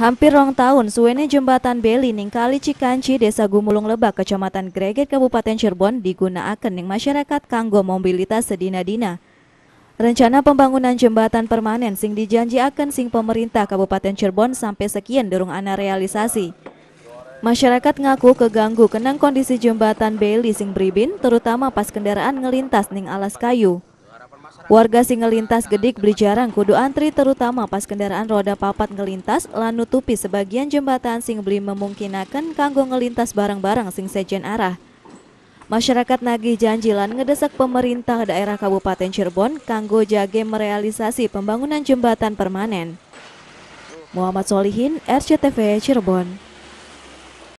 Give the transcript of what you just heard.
Hampir rong tahun suwene jembatan Beli ning Kali Cikanci Desa Gumulung Lebak Kecamatan Greget Kabupaten Cirebon digunakan ning masyarakat kanggo mobilitas sedina-dina. Rencana pembangunan jembatan permanen sing dijanji akan sing pemerintah Kabupaten Cirebon sampai sekian dorong ana realisasi. Masyarakat ngaku keganggu kenang kondisi jembatan Beli sing beribin, terutama pas kendaraan ngelintas ning alas kayu. Warga sing ngelintas gedik beli jarang kudu antri terutama pas kendaraan roda papat ngelintas lan nutupi sebagian jembatan sing beli memungkinakan kanggo ngelintas barang-barang sing sejen arah. Masyarakat nagih Janjilan ngedesak pemerintah daerah Kabupaten Cirebon kanggo jage merealisasi pembangunan jembatan permanen. Muhammad Solihin, RCTV Cirebon.